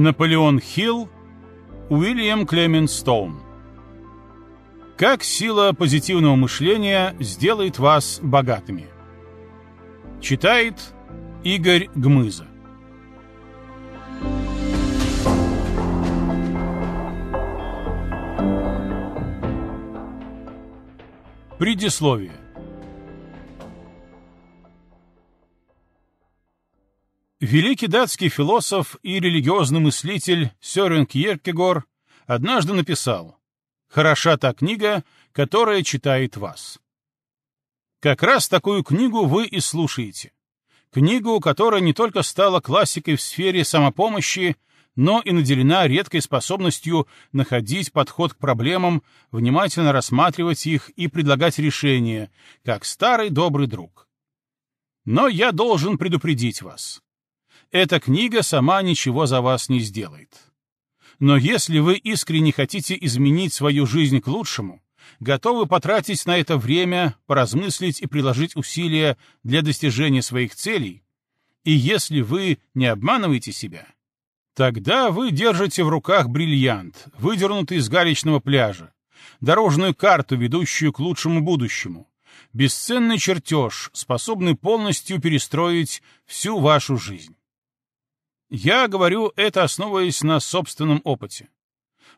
Наполеон Хилл, Уильям Клеменс Стоун. Как сила позитивного мышления сделает вас богатыми? Читает Игорь Гмыза. Предисловие. Великий датский философ и религиозный мыслитель Сёрен Кьеркегор однажды написал «Хороша та книга, которая читает вас». Как раз такую книгу вы и слушаете. Книгу, которая не только стала классикой в сфере самопомощи, но и наделена редкой способностью находить подход к проблемам, внимательно рассматривать их и предлагать решения, как старый добрый друг. Но я должен предупредить вас эта книга сама ничего за вас не сделает. Но если вы искренне хотите изменить свою жизнь к лучшему, готовы потратить на это время, поразмыслить и приложить усилия для достижения своих целей, и если вы не обманываете себя, тогда вы держите в руках бриллиант, выдернутый из галечного пляжа, дорожную карту, ведущую к лучшему будущему, бесценный чертеж, способный полностью перестроить всю вашу жизнь. Я говорю это, основываясь на собственном опыте.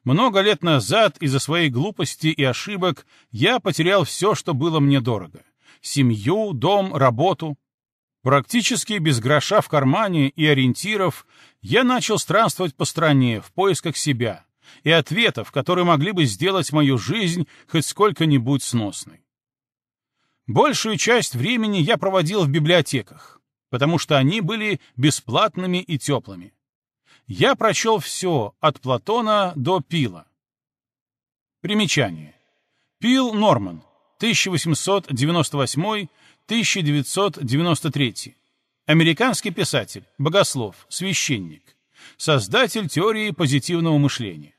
Много лет назад из-за своей глупости и ошибок я потерял все, что было мне дорого. Семью, дом, работу. Практически без гроша в кармане и ориентиров я начал странствовать по стране в поисках себя и ответов, которые могли бы сделать мою жизнь хоть сколько-нибудь сносной. Большую часть времени я проводил в библиотеках, потому что они были бесплатными и теплыми. Я прочел все, от Платона до Пила. Примечание. Пил Норман, 1898-1993. Американский писатель, богослов, священник. Создатель теории позитивного мышления.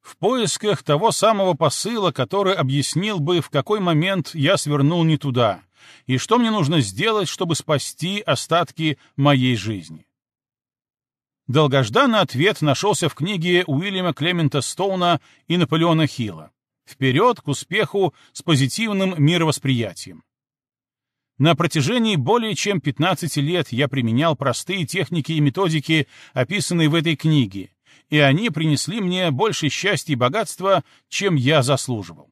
В поисках того самого посыла, который объяснил бы, в какой момент я свернул не туда, и что мне нужно сделать, чтобы спасти остатки моей жизни. Долгожданный ответ нашелся в книге Уильяма Клемента Стоуна и Наполеона Хилла «Вперед к успеху с позитивным мировосприятием». На протяжении более чем 15 лет я применял простые техники и методики, описанные в этой книге, и они принесли мне больше счастья и богатства, чем я заслуживал.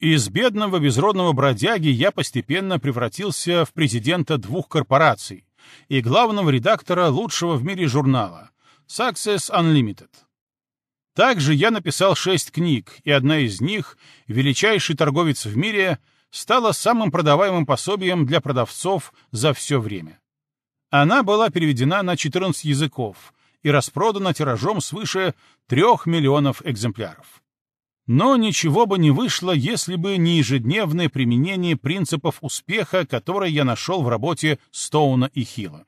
Из бедного безродного бродяги я постепенно превратился в президента двух корпораций и главного редактора лучшего в мире журнала Success Unlimited. Также я написал шесть книг, и одна из них, «Величайший торговец в мире», стала самым продаваемым пособием для продавцов за все время. Она была переведена на 14 языков и распродана тиражом свыше 3 миллионов экземпляров. Но ничего бы не вышло, если бы не ежедневное применение принципов успеха, которые я нашел в работе Стоуна и Хилла.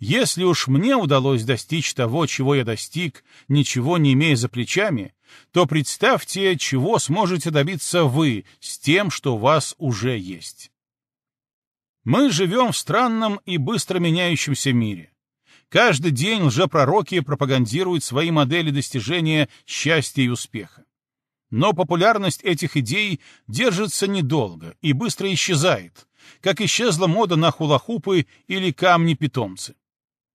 Если уж мне удалось достичь того, чего я достиг, ничего не имея за плечами, то представьте, чего сможете добиться вы с тем, что у вас уже есть. Мы живем в странном и быстро меняющемся мире. Каждый день лжепророки пропагандируют свои модели достижения счастья и успеха. Но популярность этих идей держится недолго и быстро исчезает, как исчезла мода на хулахупы или камни-питомцы.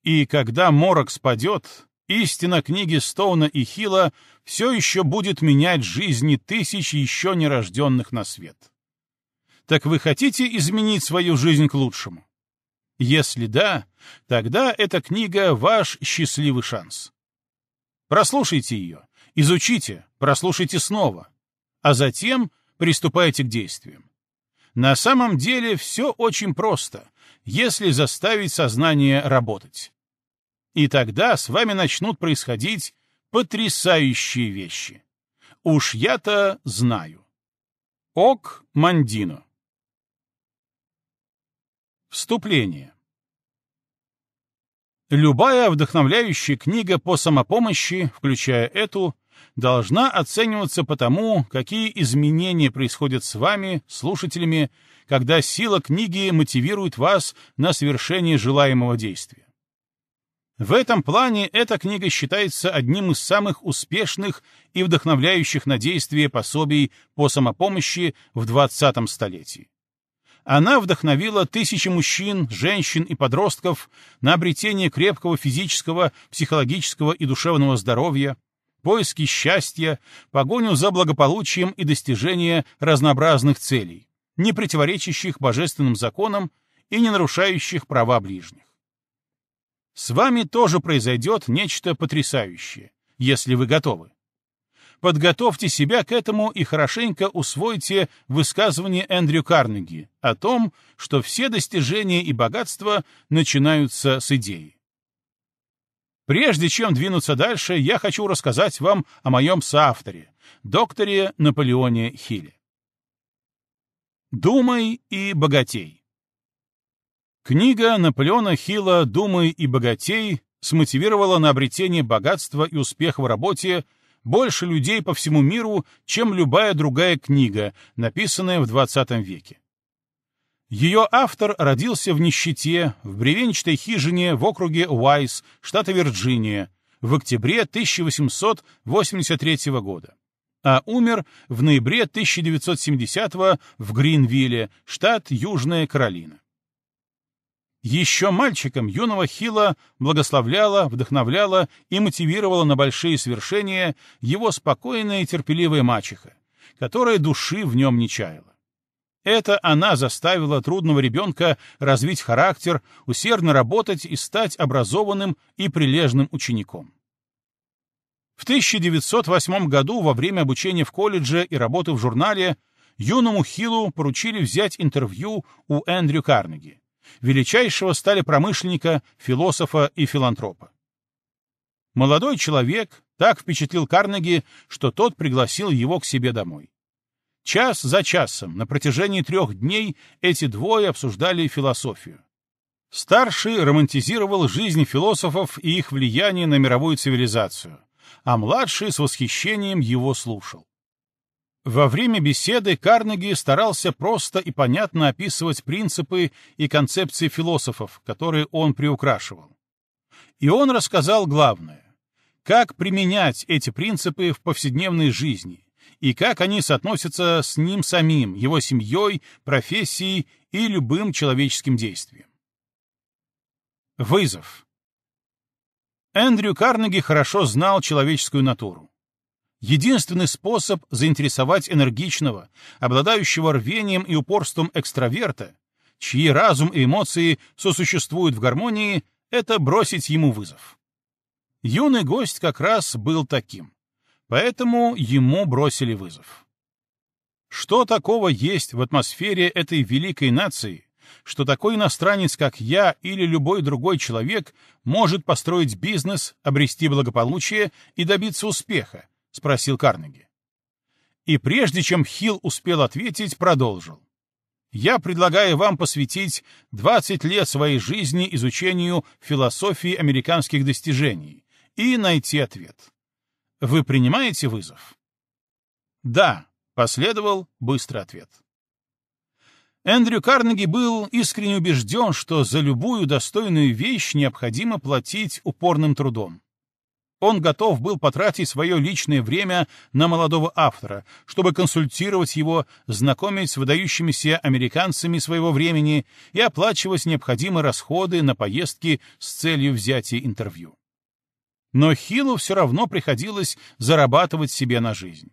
И когда морок спадет, истина книги Стоуна и Хила все еще будет менять жизни тысяч еще нерожденных на свет. Так вы хотите изменить свою жизнь к лучшему? Если да, тогда эта книга — ваш счастливый шанс. Прослушайте ее, Изучите, прослушайте снова, а затем приступайте к действиям. На самом деле все очень просто, если заставить сознание работать. И тогда с вами начнут происходить потрясающие вещи. Уж я-то знаю. Ок Мандино Вступление Любая вдохновляющая книга по самопомощи, включая эту, должна оцениваться по тому, какие изменения происходят с вами, слушателями, когда сила книги мотивирует вас на совершение желаемого действия. В этом плане эта книга считается одним из самых успешных и вдохновляющих на действие пособий по самопомощи в 20 столетии она вдохновила тысячи мужчин, женщин и подростков на обретение крепкого физического, психологического и душевного здоровья, поиски счастья, погоню за благополучием и достижение разнообразных целей, не противоречащих божественным законам и не нарушающих права ближних. С вами тоже произойдет нечто потрясающее, если вы готовы. Подготовьте себя к этому и хорошенько усвойте высказывание Эндрю Карнеги о том, что все достижения и богатства начинаются с идеи. Прежде чем двинуться дальше, я хочу рассказать вам о моем соавторе, докторе Наполеоне Хилле. «Думай и богатей». Книга Наполеона Хилла «Думай и богатей» смотивировала на обретение богатства и успех в работе больше людей по всему миру, чем любая другая книга, написанная в 20 веке. Ее автор родился в нищете, в бревенчатой хижине в округе Уайс, штата Вирджиния, в октябре 1883 года, а умер в ноябре 1970 в Гринвилле, штат Южная Каролина. Еще мальчиком юного Хила благословляла, вдохновляла и мотивировала на большие свершения его спокойная и терпеливая мачеха, которая души в нем не чаяла. Это она заставила трудного ребенка развить характер, усердно работать и стать образованным и прилежным учеником. В 1908 году во время обучения в колледже и работы в журнале юному Хилу поручили взять интервью у Эндрю Карнеги величайшего стали промышленника, философа и филантропа. Молодой человек так впечатлил Карнеги, что тот пригласил его к себе домой. Час за часом на протяжении трех дней эти двое обсуждали философию. Старший романтизировал жизнь философов и их влияние на мировую цивилизацию, а младший с восхищением его слушал. Во время беседы Карнеги старался просто и понятно описывать принципы и концепции философов, которые он приукрашивал. И он рассказал главное — как применять эти принципы в повседневной жизни и как они соотносятся с ним самим, его семьей, профессией и любым человеческим действием. Вызов. Эндрю Карнеги хорошо знал человеческую натуру. Единственный способ заинтересовать энергичного, обладающего рвением и упорством экстраверта, чьи разум и эмоции сосуществуют в гармонии, это бросить ему вызов. Юный гость как раз был таким, поэтому ему бросили вызов. Что такого есть в атмосфере этой великой нации, что такой иностранец, как я или любой другой человек, может построить бизнес, обрести благополучие и добиться успеха, — спросил Карнеги. И прежде чем Хилл успел ответить, продолжил. «Я предлагаю вам посвятить 20 лет своей жизни изучению философии американских достижений и найти ответ. Вы принимаете вызов?» «Да», — последовал быстрый ответ. Эндрю Карнеги был искренне убежден, что за любую достойную вещь необходимо платить упорным трудом. Он готов был потратить свое личное время на молодого автора, чтобы консультировать его, знакомить с выдающимися американцами своего времени и оплачивать необходимые расходы на поездки с целью взятия интервью. Но Хиллу все равно приходилось зарабатывать себе на жизнь.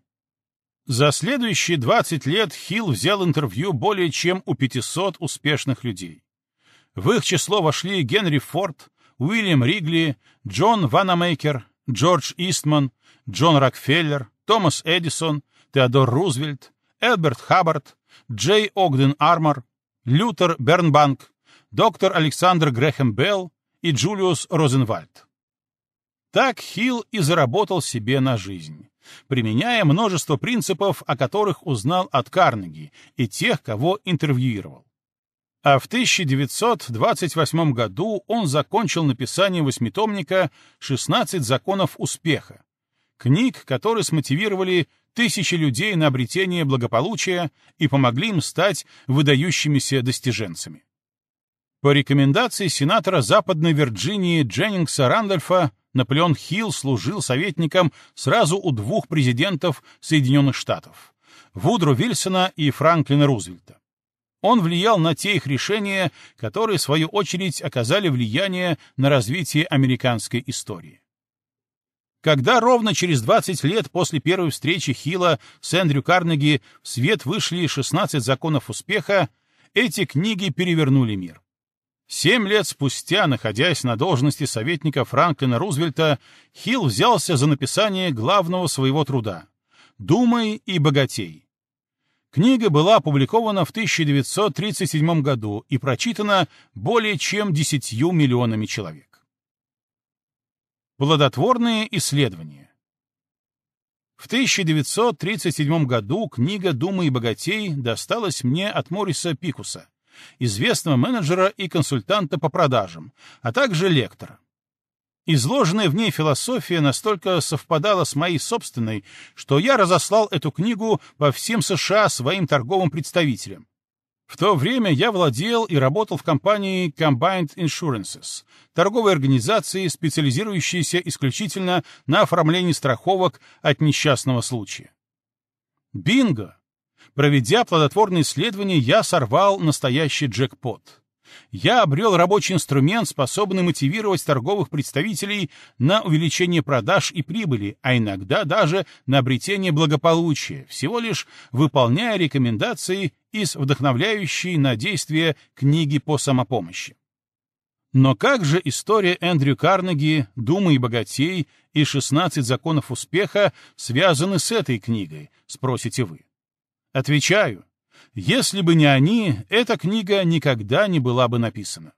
За следующие 20 лет Хилл взял интервью более чем у 500 успешных людей. В их число вошли Генри Форд, Уильям Ригли, Джон Ванамейкер, Джордж Истман, Джон Рокфеллер, Томас Эдисон, Теодор Рузвельт, Эдберт Хаббард, Джей Огден Армор, Лютер Бернбанк, доктор Александр Грэхэм Белл и Джулиус Розенвальд. Так Хилл и заработал себе на жизнь, применяя множество принципов, о которых узнал от Карнеги и тех, кого интервьюировал а в 1928 году он закончил написание восьмитомника «16 законов успеха», книг, которые смотивировали тысячи людей на обретение благополучия и помогли им стать выдающимися достиженцами. По рекомендации сенатора Западной Вирджинии Дженнингса Рандольфа Наполеон Хилл служил советником сразу у двух президентов Соединенных Штатов — Вудро Вильсона и Франклина Рузвельта. Он влиял на те их решения, которые, в свою очередь, оказали влияние на развитие американской истории. Когда ровно через 20 лет после первой встречи Хила с Эндрю Карнеги в свет вышли 16 законов успеха, эти книги перевернули мир. Семь лет спустя, находясь на должности советника Франклина Рузвельта, Хилл взялся за написание главного своего труда «Думай и богатей», Книга была опубликована в 1937 году и прочитана более чем 10 миллионами человек. Плодотворные исследования В 1937 году книга «Думы и богатей» досталась мне от Мориса Пикуса, известного менеджера и консультанта по продажам, а также лектора. Изложенная в ней философия настолько совпадала с моей собственной, что я разослал эту книгу по всем США своим торговым представителям. В то время я владел и работал в компании Combined Insurances, торговой организации, специализирующейся исключительно на оформлении страховок от несчастного случая. Бинго! Проведя плодотворные исследования, я сорвал настоящий джекпот. Я обрел рабочий инструмент, способный мотивировать торговых представителей на увеличение продаж и прибыли, а иногда даже на обретение благополучия, всего лишь выполняя рекомендации из вдохновляющей на действие книги по самопомощи. Но как же история Эндрю Карнеги, «Думы и богатей» и «16 законов успеха» связаны с этой книгой, спросите вы. Отвечаю, если бы не они, эта книга никогда не была бы написана.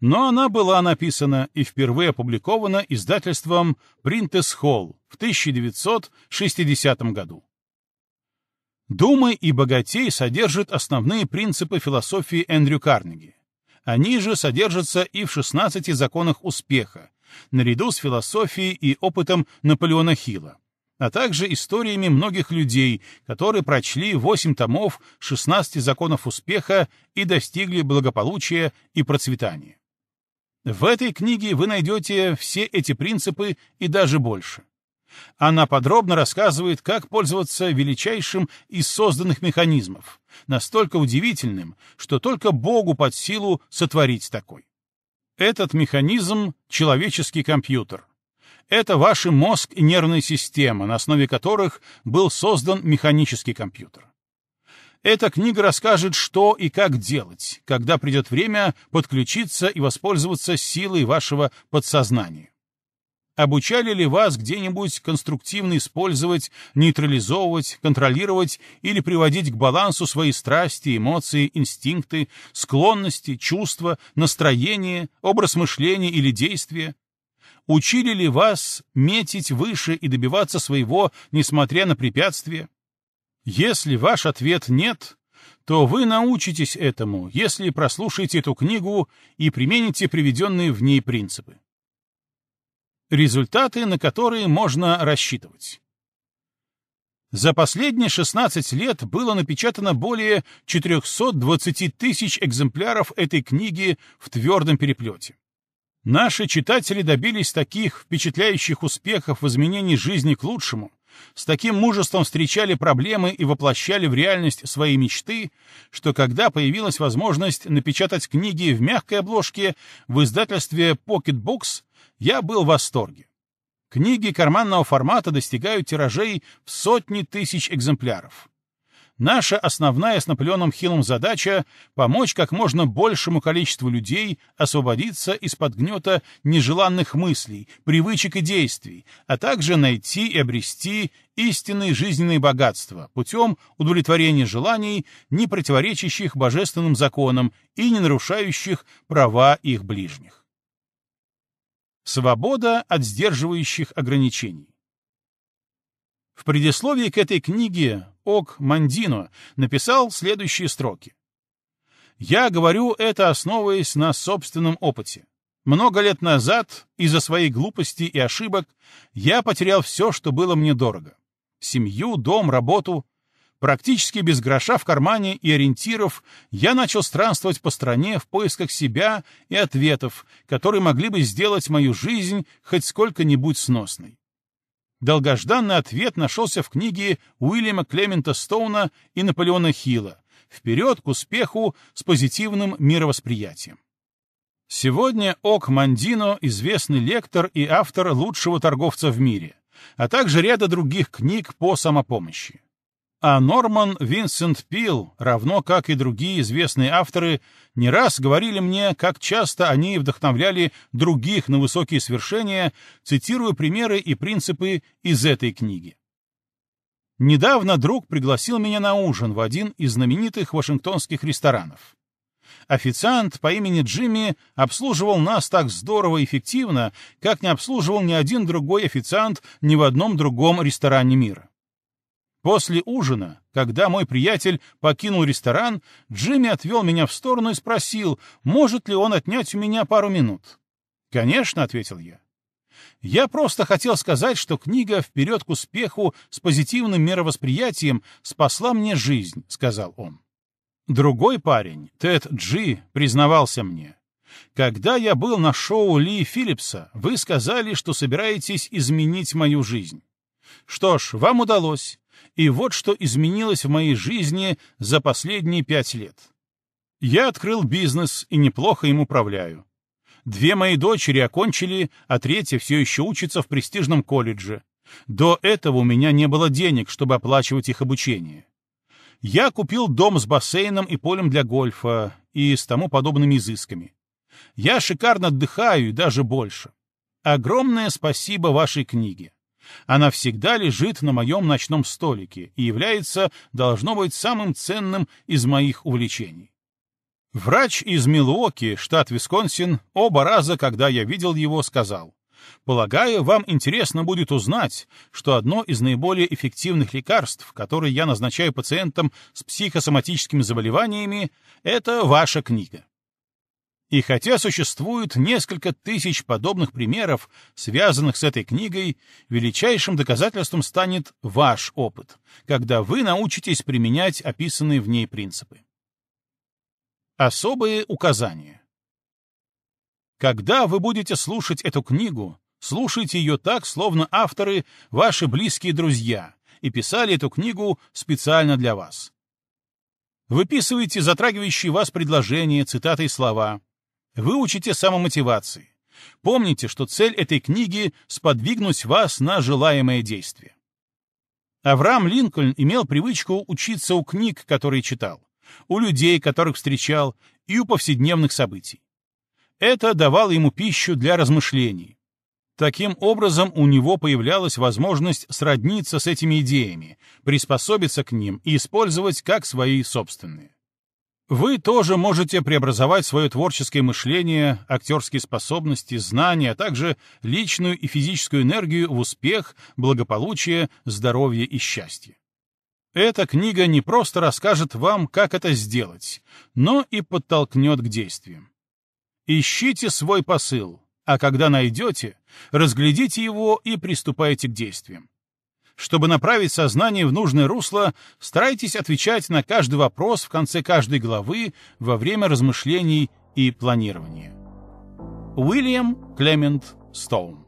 Но она была написана и впервые опубликована издательством Принтес Холл в 1960 году. Думы и богатей» содержит основные принципы философии Эндрю Карнеги. Они же содержатся и в 16 законах успеха, наряду с философией и опытом Наполеона Хилла, а также историями многих людей, которые прочли 8 томов 16 законов успеха и достигли благополучия и процветания. В этой книге вы найдете все эти принципы и даже больше. Она подробно рассказывает, как пользоваться величайшим из созданных механизмов, настолько удивительным, что только Богу под силу сотворить такой. Этот механизм — человеческий компьютер, это ваш мозг и нервная система, на основе которых был создан механический компьютер. Эта книга расскажет, что и как делать, когда придет время подключиться и воспользоваться силой вашего подсознания. Обучали ли вас где-нибудь конструктивно использовать, нейтрализовывать, контролировать или приводить к балансу свои страсти, эмоции, инстинкты, склонности, чувства, настроение, образ мышления или действия, Учили ли вас метить выше и добиваться своего, несмотря на препятствия? Если ваш ответ «нет», то вы научитесь этому, если прослушаете эту книгу и примените приведенные в ней принципы. Результаты, на которые можно рассчитывать. За последние 16 лет было напечатано более 420 тысяч экземпляров этой книги в твердом переплете. Наши читатели добились таких впечатляющих успехов в изменении жизни к лучшему, с таким мужеством встречали проблемы и воплощали в реальность свои мечты, что когда появилась возможность напечатать книги в мягкой обложке в издательстве Pocket Books, я был в восторге. Книги карманного формата достигают тиражей в сотни тысяч экземпляров. Наша основная с Наполеоном Хиллом задача — помочь как можно большему количеству людей освободиться из-под гнета нежеланных мыслей, привычек и действий, а также найти и обрести истинные жизненные богатства путем удовлетворения желаний, не противоречащих божественным законам и не нарушающих права их ближних. Свобода от сдерживающих ограничений. В предисловии к этой книге Ок Мандино написал следующие строки. «Я говорю это, основываясь на собственном опыте. Много лет назад, из-за своей глупости и ошибок, я потерял все, что было мне дорого. Семью, дом, работу. Практически без гроша в кармане и ориентиров я начал странствовать по стране в поисках себя и ответов, которые могли бы сделать мою жизнь хоть сколько-нибудь сносной. Долгожданный ответ нашелся в книге Уильяма Клемента Стоуна и Наполеона Хилла «Вперед к успеху с позитивным мировосприятием». Сегодня Ок Мандино — известный лектор и автор лучшего торговца в мире, а также ряда других книг по самопомощи. А Норман Винсент Пил, равно как и другие известные авторы, не раз говорили мне, как часто они вдохновляли других на высокие свершения, цитируя примеры и принципы из этой книги. Недавно друг пригласил меня на ужин в один из знаменитых вашингтонских ресторанов. Официант по имени Джимми обслуживал нас так здорово и эффективно, как не обслуживал ни один другой официант ни в одном другом ресторане мира. После ужина, когда мой приятель покинул ресторан, Джимми отвел меня в сторону и спросил, может ли он отнять у меня пару минут. «Конечно», — ответил я. Я просто хотел сказать, что книга «Вперед к успеху» с позитивным мировосприятием спасла мне жизнь», — сказал он. Другой парень, Тед Джи, признавался мне. «Когда я был на шоу Ли Филлипса, вы сказали, что собираетесь изменить мою жизнь. Что ж, вам удалось. И вот что изменилось в моей жизни за последние пять лет. Я открыл бизнес и неплохо им управляю. Две мои дочери окончили, а третья все еще учится в престижном колледже. До этого у меня не было денег, чтобы оплачивать их обучение. Я купил дом с бассейном и полем для гольфа и с тому подобными изысками. Я шикарно отдыхаю и даже больше. Огромное спасибо вашей книге. Она всегда лежит на моем ночном столике и является, должно быть, самым ценным из моих увлечений. Врач из Милуоки, штат Висконсин, оба раза, когда я видел его, сказал, «Полагаю, вам интересно будет узнать, что одно из наиболее эффективных лекарств, которые я назначаю пациентам с психосоматическими заболеваниями, это ваша книга». И хотя существует несколько тысяч подобных примеров, связанных с этой книгой, величайшим доказательством станет ваш опыт, когда вы научитесь применять описанные в ней принципы. Особые указания. Когда вы будете слушать эту книгу, слушайте ее так, словно авторы — ваши близкие друзья и писали эту книгу специально для вас. Выписывайте затрагивающие вас предложения, цитаты и слова — Выучите самомотивации. Помните, что цель этой книги — сподвигнуть вас на желаемое действие. Авраам Линкольн имел привычку учиться у книг, которые читал, у людей, которых встречал, и у повседневных событий. Это давало ему пищу для размышлений. Таким образом, у него появлялась возможность сродниться с этими идеями, приспособиться к ним и использовать как свои собственные. Вы тоже можете преобразовать свое творческое мышление, актерские способности, знания, а также личную и физическую энергию в успех, благополучие, здоровье и счастье. Эта книга не просто расскажет вам, как это сделать, но и подтолкнет к действиям. Ищите свой посыл, а когда найдете, разглядите его и приступайте к действиям. Чтобы направить сознание в нужное русло, старайтесь отвечать на каждый вопрос в конце каждой главы во время размышлений и планирования. Уильям Клемент Стоун